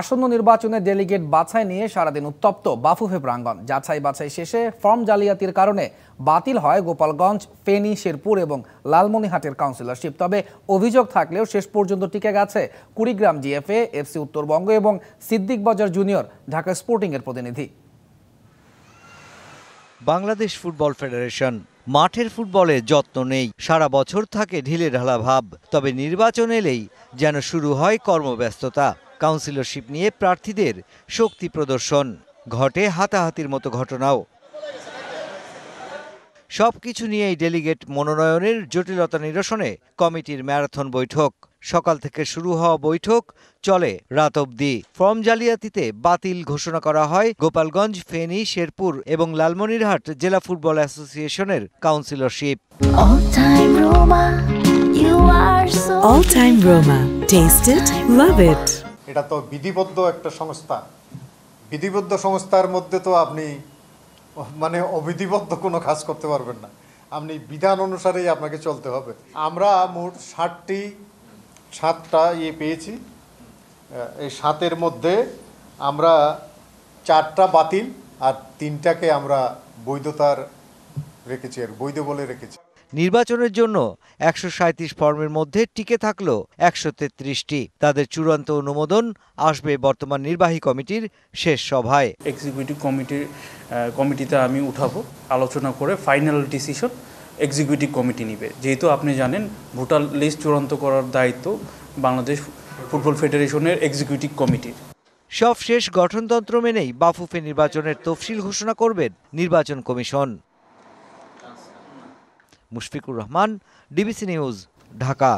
আসন্ন নির্বাচনে ডেলিগেট বাছাই নিয়ে সারাদিন উত্তপ্ত বাফুফে প্রাঙ্গন যাচাই বাছাই শেষে ফর্ম জালিয়াতির কারণে বাতিল হয় গোপালগঞ্জ ফেনী শেরপুর এবং লালমনিহাটের কাউন্সিলরশিপ তবে অভিযোগ থাকলেও শেষ পর্যন্ত টিকে গেছে কুড়িগ্রাম জিএফএ এফসি উত্তরবঙ্গ এবং সিদ্দিক বাজার জুনিয়র ঢাকা স্পোর্টিংয়ের প্রতিনিধি বাংলাদেশ ফুটবল ফেডারেশন মাঠের ফুটবলে যত্ন নেই সারা বছর থাকে ঢিলে ঢালা ভাব তবে নির্বাচন এলেই যেন শুরু হয় কর্মব্যস্ততা কাউন্সিলরশিপ নিয়ে প্রার্থীদের শক্তি প্রদর্শন ঘটে হাতাহাতির মতো ঘটনাও সব কিছু নিয়েই ডেলিগেট মনোনয়নের জটিলতা নিরসনে কমিটির ম্যারাথন বৈঠক সকাল থেকে শুরু হওয়া বৈঠক চলে রাত অবধি ফর্ম জালিয়াতিতে বাতিল ঘোষণা করা হয় গোপালগঞ্জ ফেনী শেরপুর এবং লালমনিরহাট জেলা ফুটবল অ্যাসোসিয়েশনের কাউন্সিলরশিপ এটা তো বিধিবদ্ধ একটা সংস্থা বিধিবদ্ধ সংস্থার মধ্যে তো আপনি মানে অবিধিবদ্ধ কোনো কাজ করতে পারবেন না আপনি বিধান অনুসারেই আপনাকে চলতে হবে আমরা মোট ষাটটি সাতটা ইয়ে পেয়েছি এই সাতের মধ্যে আমরা চারটা বাতিল আর তিনটাকে আমরা বৈধতার রেখেছি আর বৈধ বলে রেখেছি নির্বাচনের জন্য একশো সাঁত্রিশ ফর্মের মধ্যে টিকে থাকল একশো তেত্রিশটি তাদের চূড়ান্ত অনুমোদন আসবে বর্তমান নির্বাহী কমিটির শেষ সভায় এক্সিকিউটিভ কমিটির কমিটিতে আমি উঠাবো আলোচনা করে ফাইনাল ডিসিশন এক্সিকিউটিভ কমিটি নিবে যেহেতু আপনি জানেন ভোটার লিস্ট চূড়ান্ত করার দায়িত্ব বাংলাদেশ ফুটবল ফেডারেশনের এক্সিকিউটিভ কমিটির সব শেষ গঠনতন্ত্র মেনেই বাফুফে নির্বাচনের তফসিল ঘোষণা করবেন নির্বাচন commission Mushfiqur Rahman DBC news Dhaka